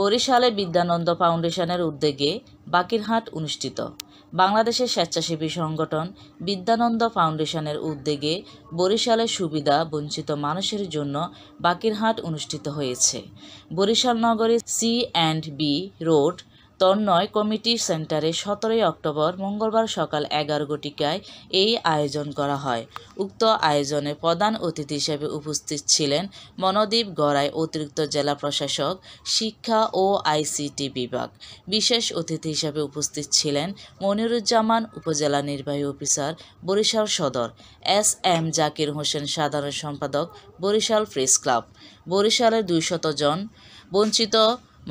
বরিশালে বিদ্যানন্দ ফাউন্ডেশনের উদ্যোগে বাকিরহাট অনুষ্ঠিত বাংলাদেশের স্বেচ্ছাসেবী সংগঠন বিদ্যানন্দ ফাউন্ডেশনের উদ্যোগে বরিশালের সুবিধা বঞ্চিত মানুষের জন্য বাকিরহাট অনুষ্ঠিত হয়েছে বরিশাল নগরে C and B road Tanmoy committee সেন্টারে সতেরোই অক্টোবর মঙ্গলবার সকাল এগারো গোটিকায় এই আয়োজন করা হয় উক্ত আয়োজনে প্রধান অতিথি হিসেবে উপস্থিত ছিলেন মনদীপ গড়াই অতিরিক্ত জেলা প্রশাসক শিক্ষা ও আইসিটি বিভাগ বিশেষ অতিথি হিসেবে উপস্থিত ছিলেন মনিরুজ্জামান উপজেলা নির্বাহী অফিসার বরিশাল সদর এস এম জাকির হোসেন সাধারণ সম্পাদক বরিশাল প্রেস ক্লাব বরিশালের দুইশত জন বঞ্চিত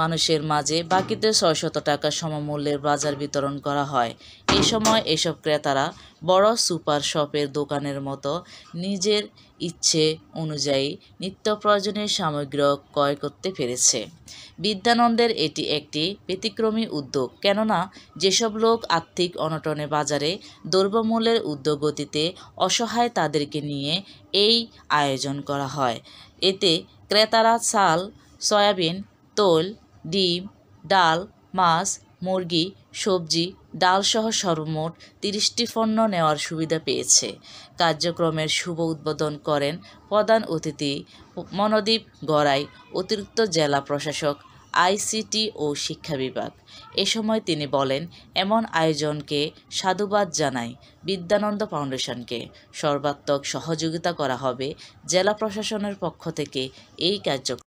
মানুষের মাঝে বাকিতে শত টাকা সমমূল্যের বাজার বিতরণ করা হয় এ সময় এসব ক্রেতারা বড় সুপার শপের দোকানের মতো নিজের ইচ্ছে অনুযায়ী নিত্য প্রয়োজনীয় সামগ্রী ক্রয় করতে পেরেছে বিদ্যানন্দের এটি একটি ব্যতিক্রমী উদ্যোগ কেননা যেসব লোক আর্থিক অনটনে বাজারে দ্রব্যমূল্যের উদ্যোগতিতে অসহায় তাদেরকে নিয়ে এই আয়োজন করা হয় এতে ক্রেতারা চাল সয়াবিন তৈল ডিম ডাল মাছ মুরগি সবজি ডালসহ সর্বমোট তিরিশটি পণ্য নেওয়ার সুবিধা পেয়েছে কার্যক্রমের শুভ উদ্বোধন করেন প্রধান অতিথি মনদীপ গড়াই অতিরিক্ত জেলা প্রশাসক আইসিটি ও শিক্ষা বিভাগ এ সময় তিনি বলেন এমন আয়োজনকে সাধুবাদ জানাই বিদ্যানন্দ ফাউন্ডেশনকে সর্বাত্মক সহযোগিতা করা হবে জেলা প্রশাসনের পক্ষ থেকে এই কার্যক্রম